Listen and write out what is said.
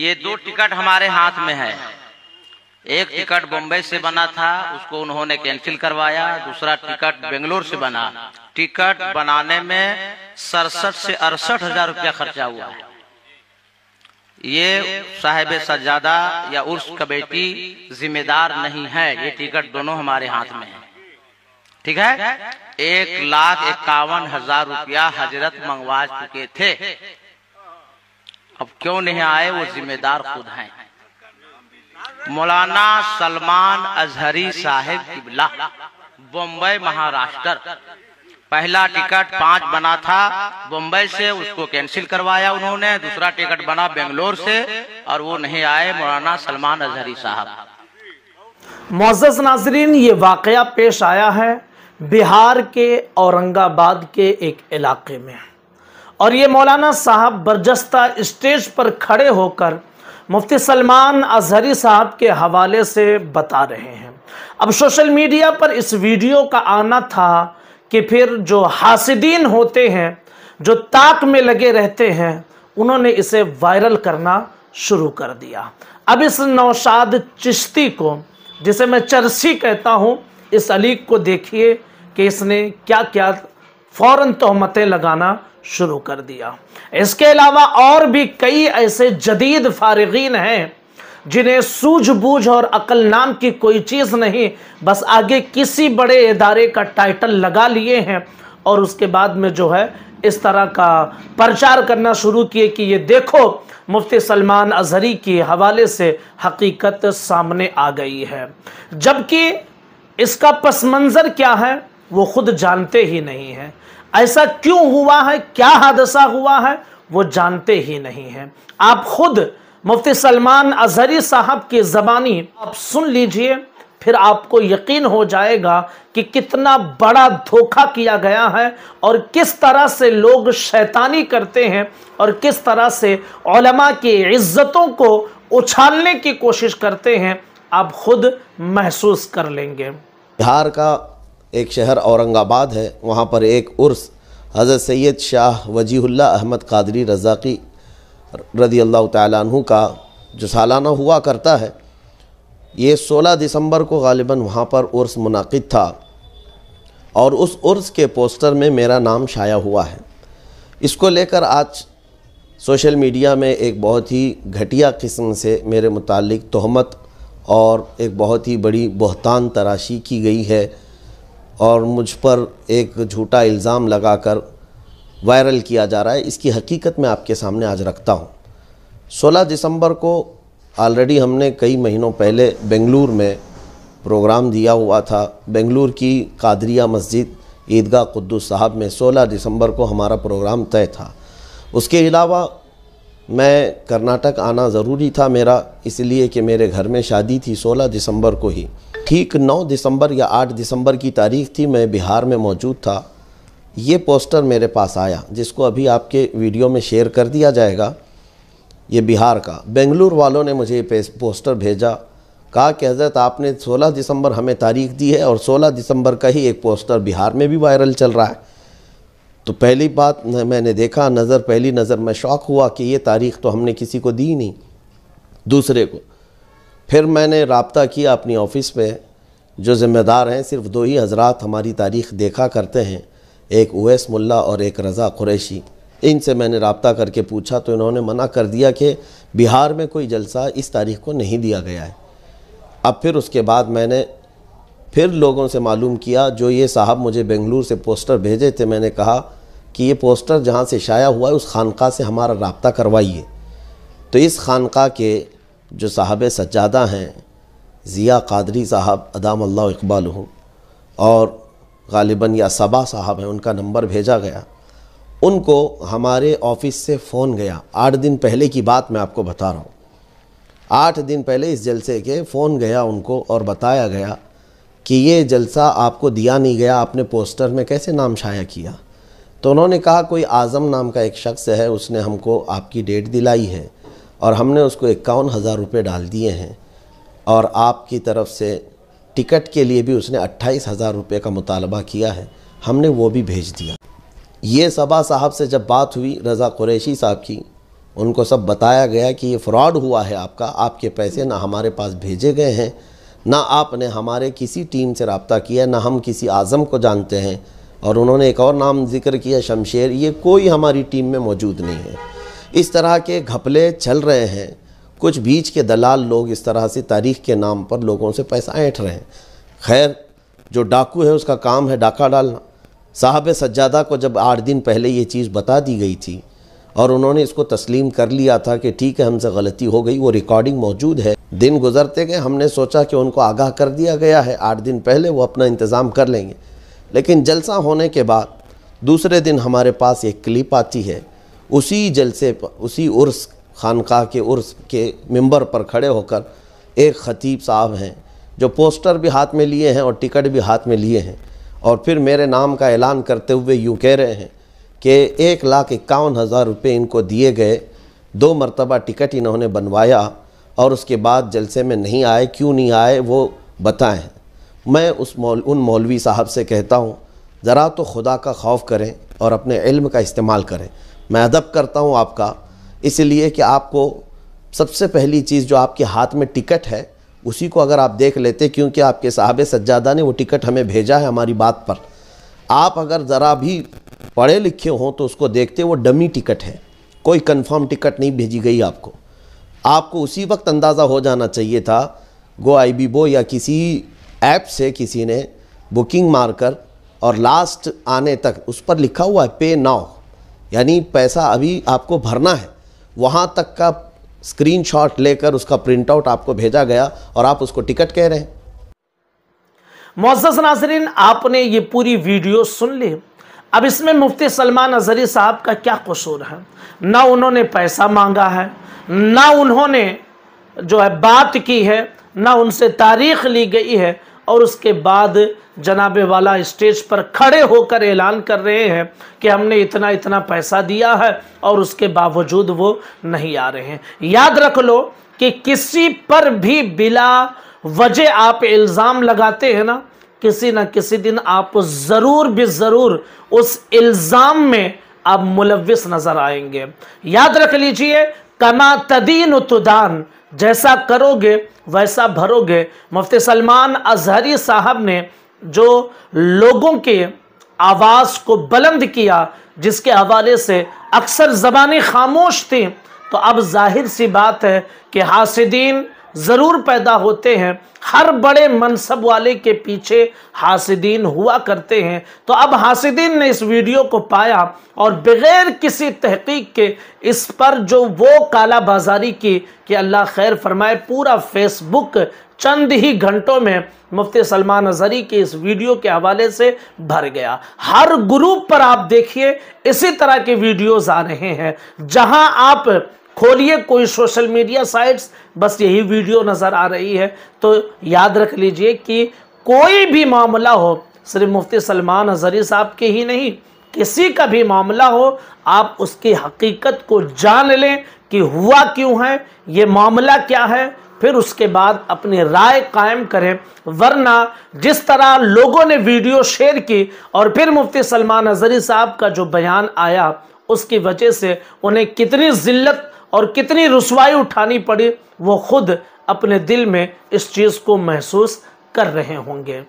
ये दो टिकट हमारे हाथ में है एक टिकट बम्बई से बना था उसको उन्होंने कैंसिल करवाया दूसरा टिकट बेंगलोर से बना टिकट बनाने में सड़सठ से अड़सठ हजार रुपया खर्चा हुआ ये साहेब सज्जादा या उर्स कबेटी जिम्मेदार नहीं है ये टिकट दोनों हमारे हाथ में है ठीक है एक लाख इक्यावन हजार रुपया हजरत मंगवा चुके थे अब क्यों नहीं आए वो जिम्मेदार खुद हैं मौलाना सलमान अजहरी साहेब किबला बम्बई महाराष्ट्र पहला टिकट पांच बना था बम्बई से उसको कैंसिल करवाया उन्होंने दूसरा टिकट बना बेंगलोर से और वो नहीं आए मौलाना सलमान अजहरी साहब मोजस नाजरीन ये वाक़ पेश आया है बिहार के औरंगाबाद के एक इलाके में और ये मौलाना साहब बर्जस्ता स्टेज पर खड़े होकर मुफ्ती सलमान अजहरी साहब के हवाले से बता रहे हैं अब सोशल मीडिया पर इस वीडियो का आना था कि फिर जो हासिदीन होते हैं जो ताक में लगे रहते हैं उन्होंने इसे वायरल करना शुरू कर दिया अब इस नौशाद चिश्ती को जिसे मैं चरसी कहता हूँ इस अलीक को देखिए कि इसने क्या क्या फ़ौर तहमतें लगाना शुरू कर दिया इसके अलावा और भी कई ऐसे जदीद फारगीन हैं जिन्हें सूझबूझ और अकल नाम की कोई चीज़ नहीं बस आगे किसी बड़े इदारे का टाइटल लगा लिए हैं और उसके बाद में जो है इस तरह का प्रचार करना शुरू किए कि ये देखो मुफ्ती सलमान अजहरी के हवाले से हकीकत सामने आ गई है जबकि इसका पस मंज़र क्या है वो खुद जानते ही नहीं हैं ऐसा क्यों हुआ है क्या हादसा हुआ है वो जानते ही नहीं हैं आप खुद मुफ्ती सलमान अजहरी साहब की ज़बानी आप सुन लीजिए फिर आपको यकीन हो जाएगा कि कितना बड़ा धोखा किया गया है और किस तरह से लोग शैतानी करते हैं और किस तरह से ओलमा की इज्जतों को उछालने की कोशिश करते हैं आप खुद महसूस कर लेंगे बिहार का एक शहर औरंगाबाद है वहाँ पर एक उर्स हज़रत सैद शाह वजीहुल्ला अहमद कादरी रज़ाकी रदी अल्लाह तु का जो सालाना हुआ करता है ये 16 दिसंबर को गालिबा वहाँ पर उर्स मुनद था और उस उर्स के पोस्टर में मेरा नाम शाया हुआ है इसको लेकर आज सोशल मीडिया में एक बहुत ही घटिया किस्म से मेरे मुतल तहमत और एक बहुत ही बड़ी बहतान तराशी की गई है और मुझ पर एक झूठा इल्ज़ाम लगाकर वायरल किया जा रहा है इसकी हकीकत मैं आपके सामने आज रखता हूँ 16 दिसंबर को ऑलरेडी हमने कई महीनों पहले बेंगलुर में प्रोग्राम दिया हुआ था बेंगलुर की कादरिया मस्जिद ईदगाह कुद्दूस साहब में 16 दिसंबर को हमारा प्रोग्राम तय था उसके अलावा मैं कर्नाटक आना ज़रूरी था मेरा इसलिए कि मेरे घर में शादी थी 16 दिसंबर को ही ठीक 9 दिसंबर या 8 दिसंबर की तारीख थी मैं बिहार में मौजूद था ये पोस्टर मेरे पास आया जिसको अभी आपके वीडियो में शेयर कर दिया जाएगा ये बिहार का बेंगलुरु वालों ने मुझे ये पोस्टर भेजा कहा कि हज़रत आपने 16 दिसंबर हमें तारीख दी है और 16 दिसंबर का ही एक पोस्टर बिहार में भी वायरल चल रहा है तो पहली बात मैंने देखा नज़र पहली नज़र में शौक हुआ कि ये तारीख़ तो हमने किसी को दी नहीं दूसरे को फिर मैंने रबता किया अपनी ऑफ़िस में जो ज़िम्मेदार हैं सिर्फ दो ही हजरात हमारी तारीख देखा करते हैं एक ओवैस मुल्ला और एक रज़ा कुरैशी इनसे मैंने रबता करके पूछा तो इन्होंने मना कर दिया कि बिहार में कोई जलसा इस तारीख को नहीं दिया गया है अब फिर उसके बाद मैंने फिर लोगों से मालूम किया जो ये साहब मुझे बेंगलुरु से पोस्टर भेजे थे मैंने कहा कि ये पोस्टर जहाँ से शाया हुआ है उस खानका से हमारा रबता करवाइए तो इस खानका के जो साहब सज्जादा हैं ज़िया कादरी साहब अदाम अल्लाह इकबाल और गालिबा या सबा साहब हैं उनका नंबर भेजा गया उनको हमारे ऑफिस से फ़ोन गया आठ दिन पहले की बात मैं आपको बता रहा हूँ आठ दिन पहले इस जलसे के फ़ोन गया उनको और बताया गया कि ये जलसा आपको दिया नहीं गया आपने पोस्टर में कैसे नाम शाया किया तो उन्होंने कहा कोई आज़म नाम का एक शख्स है उसने हमको आपकी डेट दिलाई है और हमने उसको इक्यावन हज़ार रुपये डाल दिए हैं और आपकी तरफ से टिकट के लिए भी उसने अट्ठाईस हज़ार रुपये का मुतालबा किया है हमने वो भी भेज दिया ये सबा साहब से जब बात हुई रज़ा कुरैशी साहब की उनको सब बताया गया कि ये फ्रॉड हुआ है आपका आपके पैसे ना हमारे पास भेजे गए हैं ना आपने हमारे किसी टीम से रबता किया ना हम किसी आज़म को जानते हैं और उन्होंने एक और नाम जिक्र किया शमशेर ये कोई हमारी टीम में मौजूद नहीं है इस तरह के घपले चल रहे हैं कुछ बीच के दलाल लोग इस तरह से तारीख के नाम पर लोगों से पैसा ऐंठ रहे हैं खैर जो डाकू है उसका काम है डाका डालना साहब सज्जादा को जब आठ दिन पहले ये चीज़ बता दी गई थी और उन्होंने इसको तस्लीम कर लिया था कि ठीक है हमसे गलती हो गई वो रिकॉर्डिंग मौजूद है दिन गुजरते गए हमने सोचा कि उनको आगाह कर दिया गया है आठ दिन पहले वो अपना इंतज़ाम कर लेंगे लेकिन जलसा होने के बाद दूसरे दिन हमारे पास एक क्लिप आती है उसी जलसे पर उसी उर्स खानका के उर्स के मंबर पर खड़े होकर एक ख़तीब साहब हैं जो पोस्टर भी हाथ में लिए हैं और टिकट भी हाथ में लिए हैं और फिर मेरे नाम का ऐलान करते हुए यूँ कह रहे हैं कि एक लाख इक्यावन हज़ार रुपये इनको दिए गए दो मरतबा टिकट इन्होंने बनवाया और उसके बाद जलसे में नहीं आए क्यों नहीं आए वो बताएं मैं उस मौल उन मौलवी साहब से कहता हूँ ज़रा तो खुदा का खौफ करें और अपने इल्म का इस्तेमाल करें मैं अदब करता हूँ आपका इसलिए कि आपको सबसे पहली चीज़ जो आपके हाथ में टिकट है उसी को अगर आप देख लेते क्योंकि आपके साहब सज्जादा ने वो टिकट हमें भेजा है हमारी बात पर आप अगर ज़रा भी पढ़े लिखे हों तो उसको देखते वो डमी टिकट है कोई कंफर्म टिकट नहीं भेजी गई आपको आपको उसी वक्त अंदाज़ा हो जाना चाहिए था गो आई बी बो या किसी ऐप से किसी ने बुकिंग मारकर और लास्ट आने तक उस पर लिखा हुआ है पे नाउ यानी पैसा अभी आपको भरना है वहाँ तक का स्क्रीनशॉट लेकर उसका प्रिंटआउट आपको भेजा गया और आप उसको टिकट कह रहे हैं मोजस नाजरीन आपने ये पूरी वीडियो सुन ली अब इसमें मुफ्ती सलमान अजहरी साहब का क्या कसूर है ना उन्होंने पैसा मांगा है ना उन्होंने जो है बात की है ना उनसे तारीख ली गई है और उसके बाद जनाबे वाला स्टेज पर खड़े होकर ऐलान कर रहे हैं कि हमने इतना इतना पैसा दिया है और उसके बावजूद वो नहीं आ रहे हैं याद रख लो कि किसी पर भी बिला वजह आप इल्ज़ाम लगाते हैं ना किसी ना किसी दिन आप ज़रूर भी ज़रूर उस इल्ज़ाम में आप मुलविस नज़र आएंगे याद रख लीजिए कमा तदीन तुदान जैसा करोगे वैसा भरोगे मुफ्ती सलमान अजहरी साहब ने जो लोगों के आवाज़ को बुलंद किया जिसके हवाले से अक्सर ज़बानें खामोश थी तो अब जाहिर सी बात है कि हासिदीन ज़रूर पैदा होते हैं हर बड़े मनसब वाले के पीछे हासिदीन हुआ करते हैं तो अब हासिदीन ने इस वीडियो को पाया और बग़ैर किसी तहकीक के इस पर जो वो काला बाजारी की कि अल्लाह खैर फरमाए पूरा फेसबुक चंद ही घंटों में मुफ्ती सलमान अजहरी के इस वीडियो के हवाले से भर गया हर ग्रुप पर आप देखिए इसी तरह के वीडियोज़ आ रहे हैं जहाँ आप खोलिए कोई सोशल मीडिया साइट्स बस यही वीडियो नज़र आ रही है तो याद रख लीजिए कि कोई भी मामला हो सिर्फ मुफ्ती सलमान अजहरी साहब के ही नहीं किसी का भी मामला हो आप उसकी हकीकत को जान लें कि हुआ क्यों है ये मामला क्या है फिर उसके बाद अपनी राय कायम करें वरना जिस तरह लोगों ने वीडियो शेयर की और फिर मुफ्ती सलमान अजहरी साहब का जो बयान आया उसकी वजह से उन्हें कितनी ज़िल्लत और कितनी रसवाई उठानी पड़ी वो खुद अपने दिल में इस चीज़ को महसूस कर रहे होंगे